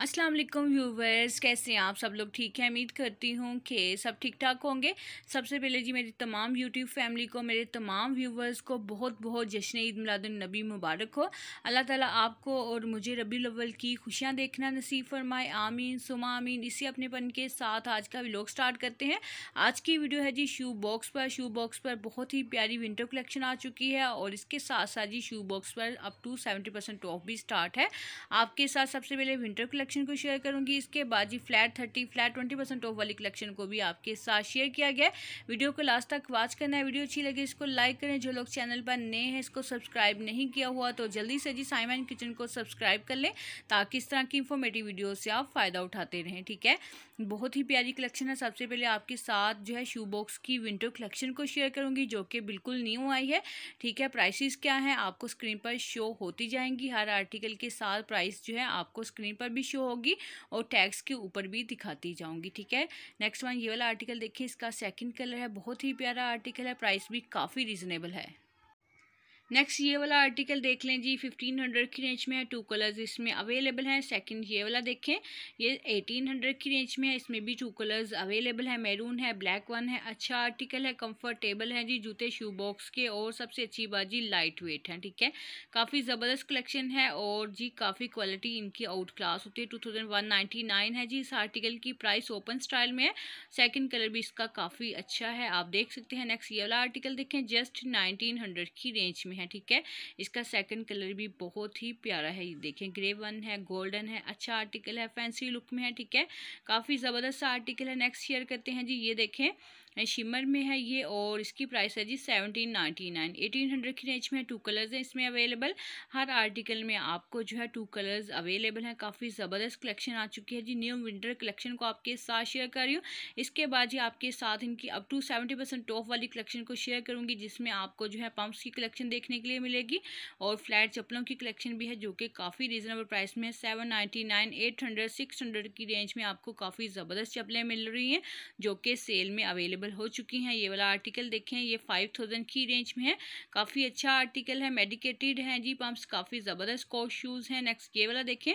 अस्सलाम वालेकुम व्यूवर्स कैसे हैं आप सब लोग ठीक हैं उम्मीद करती हूँ कि सब ठीक ठाक होंगे सबसे पहले जी मेरी तमाम यूट्यूब फैमिली को मेरे तमाम व्यूवर्स को बहुत बहुत जश्न ईद मिलादुलनबी मुबारक हो अल्लाह ताला आपको और मुझे रबी अव्वल की खुशियाँ देखना नसीब फरमाए आमीन सुमा आमीन इसी अपनेपन के साथ आज का व्लॉग स्टार्ट करते हैं आज की वीडियो है जी शू बॉक्स पर शू बॉक्स पर बहुत ही प्यारी विंटर कलेक्शन आ चुकी है और इसके साथ साथ जी शू बॉक्स पर up to seventy percent off भी स्टार्ट है आपके साथ सबसे पहले विंटर कलेक्शन को शेयर करूंगी इसके बाद जी flat thirty flat twenty percent off वाली कलेक्शन को भी आपके साथ शेयर किया गया वीडियो को लास्ट तक वॉच करना है वीडियो अच्छी लगे इसको लाइक करें जो लोग चैनल पर नए हैं इसको सब्सक्राइब नहीं किया हुआ तो जल्दी से जी साइमन किचन को सब्सक्राइब कर लें ताकि इस तरह की इन्फॉर्मेटिव वीडियो से आप फ़ायदा उठाते रहें ठीक है बहुत ही प्यारी कलेक्शन है सबसे पहले आपके साथ जो है शू बॉक्स की विंटर कलेक्शन को शेयर करूंगी जो कि बिल्कुल न्यू आई है ठीक है प्राइसेस क्या है आपको स्क्रीन पर शो होती जाएंगी हर आर्टिकल के साथ प्राइस जो है आपको स्क्रीन पर भी शो होगी और टैग्स के ऊपर भी दिखाती जाऊंगी ठीक है नेक्स्ट वन ये वाला आर्टिकल देखिए इसका सेकंड कलर है बहुत ही प्यारा आर्टिकल है प्राइस भी काफ़ी रीजनेबल है नेक्स्ट ये वाला आर्टिकल देख लें जी फिफ्टीन हंड्रेड की रेंज में है टू कलर्स इसमें अवेलेबल हैं सेकंड ये वाला देखें ये एटीन हंड्रेड की रेंज में है इसमें भी टू कलर्स अवेलेबल है मैरून है ब्लैक वन है अच्छा आर्टिकल है कंफर्टेबल है जी जूते शू बॉक्स के और सबसे अच्छी बात जी लाइट वेट है ठीक है काफ़ी ज़बरदस्त कलेक्शन है और जी काफ़ी क्वालिटी इनकी आउट क्लास होती है टू थाउजेंड वन नाइन है जी इस आर्टिकल की प्राइस ओपन स्टाइल में है सेकेंड कलर भी इसका काफ़ी अच्छा है आप देख सकते हैं नेक्स्ट ये वाला आर्टिकल देखें जस्ट नाइनटीन हंड्रेड की रेंज में है हैं ठीक है इसका सेकंड कलर भी बहुत ही प्यारा है ये देखें ग्रे वन है गोल्डन है अच्छा आर्टिकल है फैंसी लुक में है ठीक है काफ़ी ज़बरदस्त आर्टिकल है नेक्स्ट शेयर करते हैं जी ये देखें शिमर में है ये और इसकी प्राइस है जी seventeen ninety nine eighteen hundred की रेंज में टू कलर्स हैं इसमें अवेलेबल हर आर्टिकल में आपको जो है टू कलर्स अवेलेबल हैं काफ़ी ज़बरदस्त कलेक्शन आ चुकी है जी न्यू विंटर कलेक्शन को आपके साथ शेयर कर रही हूँ इसके बाद जी आपके साथ इनकी up to seventy percent top वाली कलेक्शन को शेयर करूँगी जिसमें आपको जो है पम्प्स की कलेक्शन देखने के लिए मिलेगी और फ्लैट चप्पलों की कलेक्शन भी है जो कि काफ़ी रीजनेबल प्राइस में है seven ninety nine eight hundred six hundred की रेंज में आपको काफ़ी ज़बरदस्त चप्पलें मिल रही हैं जो कि सेल में अवेलेबल अवेलेबल हो चुकी हैं ये वाला आर्टिकल देखें ये फाइव थाउजेंड की रेंज में है काफ़ी अच्छा आर्टिकल है मेडिकेटेड हैं जी पम्प्स काफ़ी ज़बरदस्त कॉस्ट शूज़ हैं नेक्स्ट ये वाला देखें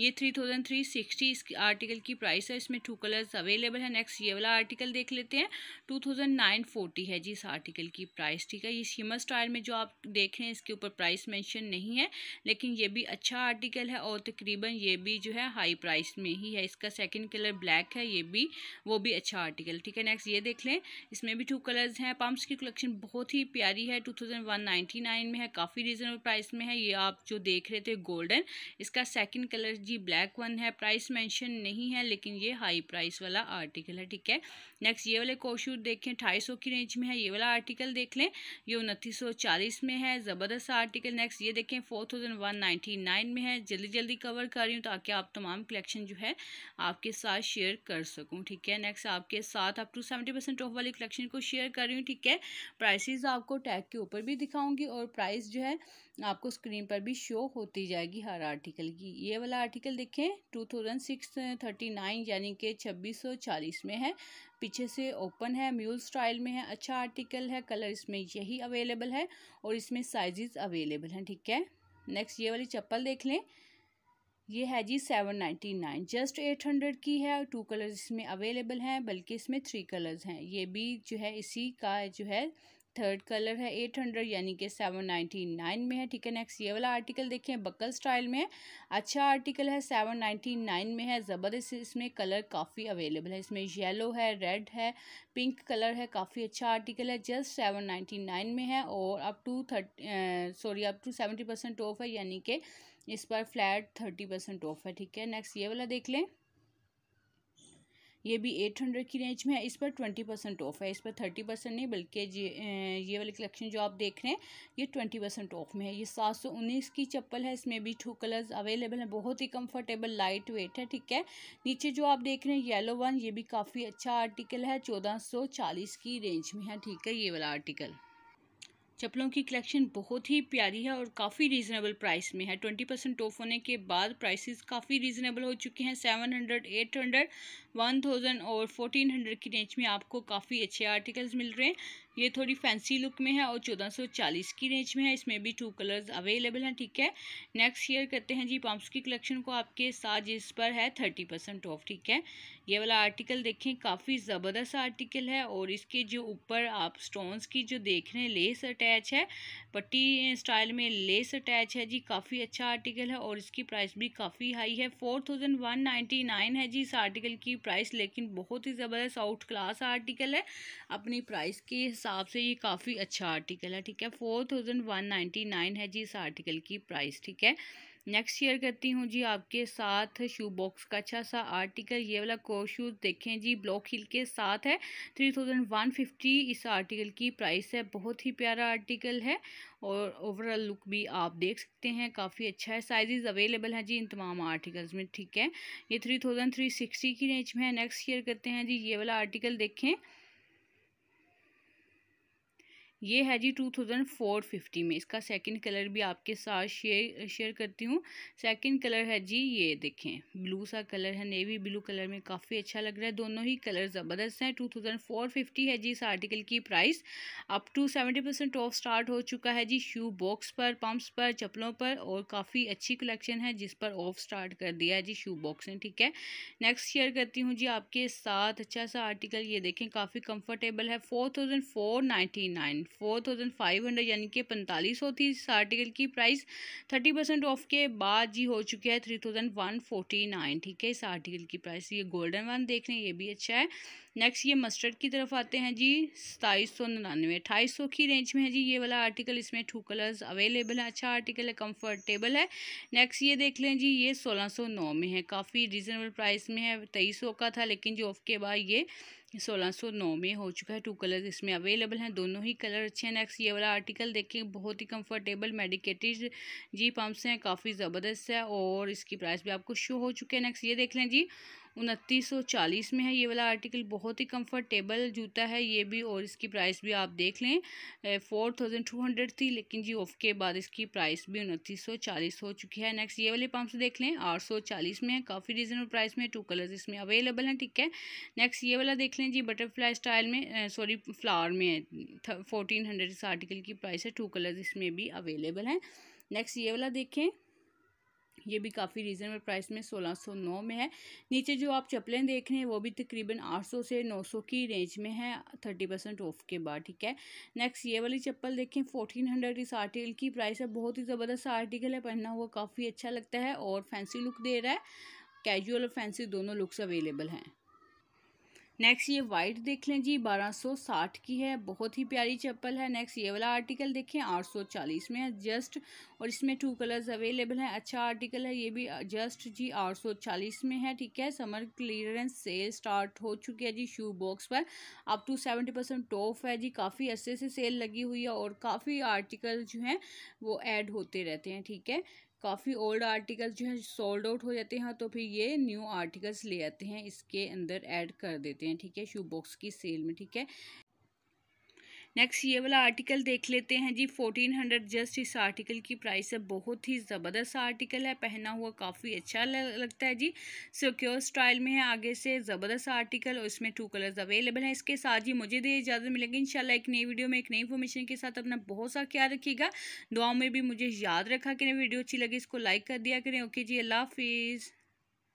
ये थ्री थाउजेंड थ्री सिक्सटी इस आर्टिकल की प्राइस है इसमें टू कलर्स अवेलेबल है नेक्स्ट ये वाला आर्टिकल देख लेते हैं टू थाउजेंड नाइन फोर्टी है जी इस आर्टिकल की प्राइस ठीक है ये शिमर स्टाइल में जो आप देख रहे हैं इसके ऊपर प्राइस मेंशन नहीं है लेकिन ये भी अच्छा आर्टिकल है और तकरीबन ये भी जो है हाई प्राइस में ही है इसका सेकेंड कलर ब्लैक है ये भी वो भी अच्छा आर्टिकल ठीक है नेक्स्ट ये देख लें इसमें भी टू कलर्स हैं पम्प्स की कलेक्शन बहुत ही प्यारी है two thousand one ninety nine में है काफ़ी रीज़नेबल प्राइस में है ये आप जो देख रहे थे गोल्डन इसका सेकंड कलर जी ब्लैक वन है प्राइस मेंशन नहीं है लेकिन ये हाई प्राइस वाला आर्टिकल है ठीक है नेक्स्ट ये वाले कोशूट देखें ढाई की रेंज में है ये वाला आर्टिकल देख लें ये उनतीस में है ज़बरदस्त आर्टिकल नेक्स्ट ये देखें फोर में है जल्दी जल्दी कवर कर रही हूँ ताकि आप तमाम कलेक्शन जो है आपके साथ शेयर कर सकूँ ठीक है नेक्स्ट आपके साथ आप टू टॉप वाली कलेक्शन को शेयर कर रही हूँ ठीक है प्राइसेस आपको टैग के ऊपर भी दिखाऊंगी और प्राइस जो है आपको स्क्रीन पर भी शो होती जाएगी हर आर्टिकल की ये वाला आर्टिकल देखें two thousand six thirty nine यानी कि छब्बीस सौ चालीस में है पीछे से ओपन है म्यूल स्टाइल में है अच्छा आर्टिकल है कलर इसमें यही अवेलेबल है और इसमें साइजेस अवेलेबल हैं ठीक है नेक्स्ट ये वाली चप्पल देख लें ये है जी seven ninety nine just eight hundred की है और टू कलर्स इसमें अवेलेबल हैं बल्कि इसमें थ्री कलर्स हैं ये भी जो है इसी का जो है थर्ड कलर है एट हंड्रेड यानी कि सेवन नाइन्टी नाइन में है ठीक है नेक्स्ट ये वाला आर्टिकल देखें बकल स्टाइल में अच्छा आर्टिकल है सेवन नाइन्टी नाइन में है अच्छा ज़बरदस्त इसमें कलर काफ़ी अवेलेबल है इसमें येलो है रेड है पिंक कलर है काफ़ी अच्छा आर्टिकल है जस्ट सेवन नाइन्टी नाइन में है और up to thirty sorry up to seventy percent off है यानी कि इस पर फ्लैट थर्टी परसेंट ऑफ है ठीक है नेक्स्ट ये वाला देख लें ये भी एट हंड्रेड की रेंज में है इस पर ट्वेंटी परसेंट ऑफ है इस पर थर्टी परसेंट नहीं बल्कि ये वाली कलेक्शन जो आप देख रहे हैं ये ट्वेंटी परसेंट ऑफ में है ये सात सौ उन्नीस की चप्पल है इसमें भी टू कलर्स अवेलेबल हैं बहुत ही कंफर्टेबल लाइट वेट है ठीक है नीचे जो आप देख रहे हैं येलो वन ये भी काफ़ी अच्छा आर्टिकल है चौदह सौ चालीस की रेंज में है ठीक है ये वाला आर्टिकल चप्पलों की कलेक्शन बहुत ही प्यारी है और काफ़ी रीज़नेबल प्राइस में है ट्वेंटी परसेंट ऑफ होने के बाद प्राइसेस काफ़ी रीज़नेबल हो चुके हैं seven hundred eight hundred one thousand और फोर्टीन हंड्रेड की रेंज में आपको काफ़ी अच्छे आर्टिकल्स मिल रहे हैं ये थोड़ी फैंसी लुक में है और 1440 की रेंज में है इसमें भी टू कलर्स अवेलेबल हैं ठीक है नेक्स्ट शेयर करते हैं जी पम्प्स की कलेक्शन को आपके साथ जिस पर है थर्टी परसेंट ऑफ ठीक है ये वाला आर्टिकल देखें काफ़ी ज़बरदस्त आर्टिकल है और इसके जो ऊपर आप स्टोन्स की जो देख रहे हैं लेस अटैच है पट्टी स्टाइल में लेस अटैच है जी काफ़ी अच्छा आर्टिकल है और इसकी प्राइस भी काफ़ी हाई है four thousand one ninety nine है जी इस आर्टिकल की प्राइस लेकिन बहुत ही ज़बरदस्त आउट क्लास आर्टिकल है अपनी प्राइस के हिसाब से ये काफ़ी अच्छा आर्टिकल है ठीक है four thousand one ninety nine है जी इस आर्टिकल की प्राइस ठीक है नेक्स्ट शेयर करती हूँ जी आपके साथ शू बॉक्स का अच्छा सा आर्टिकल ये वाला कोर शूज़ देखें जी ब्लॉक हिल के साथ है थ्री थाउजेंड वन फिफ्टी इस आर्टिकल की प्राइस है बहुत ही प्यारा आर्टिकल है और ओवरऑल लुक भी आप देख सकते हैं काफ़ी अच्छा है साइजेस अवेलेबल हैं जी इन तमाम आर्टिकल्स में ठीक है ये थ्री थाउजेंड थ्री सिक्सटी की रेंज में है नेक्स्ट शेयर करते हैं जी ये वाला आर्टिकल देखें ये है जी टू थाउजेंड फोर फिफ्टी में इसका सेकंड कलर भी आपके साथ शेयर शेयर करती हूँ सेकंड कलर है जी ये देखें ब्लू सा कलर है नेवी ब्लू कलर में काफ़ी अच्छा लग रहा है दोनों ही कलर ज़बरदस्त हैं टू थाउजेंड फोर फिफ्टी है जी इस आर्टिकल की price up to seventy percent off start हो चुका है जी शू बॉक्स पर पम्प्स पर चप्पलों पर और काफ़ी अच्छी कलेक्शन है जिस पर ऑफ स्टार्ट कर दिया है जी शू बॉक्स ने ठीक है नेक्स्ट शेयर करती हूँ जी आपके साथ अच्छा सा आर्टिकल ये देखें काफ़ी कम्फर्टेबल है four thousand four ninety nine four thousand five hundred यानी कि पैंतालीस सौ थी इस आर्टिकल की प्राइस थर्टी परसेंट ऑफ के बाद जी हो चुकी है थ्री थाउजेंड वन नाइन ठीक है इस आर्टिकल की प्राइस ये गोल्डन वन देख रहे हैं ये भी अच्छा है नेक्स्ट ये मस्टर्ड की तरफ आते हैं जी सताईस सौ निन्यानवे अठाईस सौ की रेंज में है जी ये वाला आर्टिकल इसमें टू कलर्स अवेलेबल है अच्छा आर्टिकल है कंफर्टेबल है नेक्स्ट ये देख लें जी ये सोलह सौ नौ में है काफ़ी रीज़नेबल प्राइस में है तेईस सौ का था लेकिन जो ऑफ के बाद ये 1609 में हो चुका है टू कलर इसमें अवेलेबल हैं दोनों ही कलर अच्छे हैं नेक्स्ट ये वाला आर्टिकल देखिए बहुत ही कंफर्टेबल मेडिकेटेड जी पम्प्स हैं काफ़ी ज़बरदस्त है और इसकी प्राइस भी आपको शो हो चुके हैं नेक्स्ट ये देख लें जी उनतीस सौ चालीस में है ये वाला आर्टिकल बहुत ही कंफर्टेबल जूता है ये भी और इसकी प्राइस भी आप देख लें फोर थाउजेंड टू हंड्रेड थी लेकिन जी ऑफ के बाद इसकी प्राइस भी उनतीस सौ चालीस हो चुकी है नेक्स्ट ये वाले पम्प्स देख लें आठ सौ चालीस में है काफ़ी रीजनेबल प्राइस में टू कलर्स इसमें अवेलेबल हैं ठीक है नेक्स्ट ये वाला देख लें जी बटरफ्लाई स्टाइल में सॉरी फ्लावर में फोर्टीन हंड्रेड इस आर्टिकल की प्राइस है टू कलर्स इसमें भी अवेलेबल हैं नेक्स्ट ये वाला देखें ये भी काफ़ी रीज़नेबल प्राइस में 1609 में है नीचे जो आप चप्पलें देख रहे हैं वो भी तकरीबन 800 से 900 की रेंज में है 30 परसेंट ऑफ के बाद ठीक है नेक्स्ट ये वाली चप्पल देखें 1400 इस आर्टिकल की प्राइस है बहुत ही ज़बरदस्त आर्टिकल है पहनना हुआ काफ़ी अच्छा लगता है और फैंसी लुक दे रहा है कैजुअल और फैंसी दोनों लुक्स अवेलेबल हैं नेक्स्ट ये वाइट देख लें जी 1260 की है बहुत ही प्यारी चप्पल है नेक्स्ट ये वाला आर्टिकल देखें 840 में है जस्ट और इसमें टू कलर्स अवेलेबल हैं अच्छा आर्टिकल है ये भी जस्ट जी 840 में है ठीक है समर क्लियरेंस सेल स्टार्ट हो चुकी है जी शू बॉक्स पर up to seventy percent off है जी काफ़ी अच्छे से सेल लगी हुई है और काफ़ी आर्टिकल जो हैं वो एड होते रहते हैं ठीक है काफ़ी ओल्ड आर्टिकल्स जो हैं सोल्ड आउट हो जाते हैं हाँ, तो फिर ये न्यू आर्टिकल्स ले आते हैं इसके अंदर ऐड कर देते हैं ठीक है शू बॉक्स की सेल में ठीक है नेक्स्ट ये वाला आर्टिकल देख लेते हैं जी फोर्टीन हंड्रेड जस्ट इस आर्टिकल की प्राइस है बहुत ही ज़बरदस्त आर्टिकल है पहना हुआ काफ़ी अच्छा लगता है जी सिक्योर स्टाइल में है आगे से ज़बरदस्त आर्टिकल और इसमें टू कलर्स अवेलेबल है इसके साथ जी मुझे दे इजाज़त मिलेगी इनशाला एक नई वीडियो में एक नई इन्फॉर्मेशन के साथ अपना बहुत सा ख्याल रखिएगा दुआ में भी मुझे याद रखा करें वीडियो अच्छी लगी इसको लाइक कर दिया करें ओके जी अल्लाह हाफिज़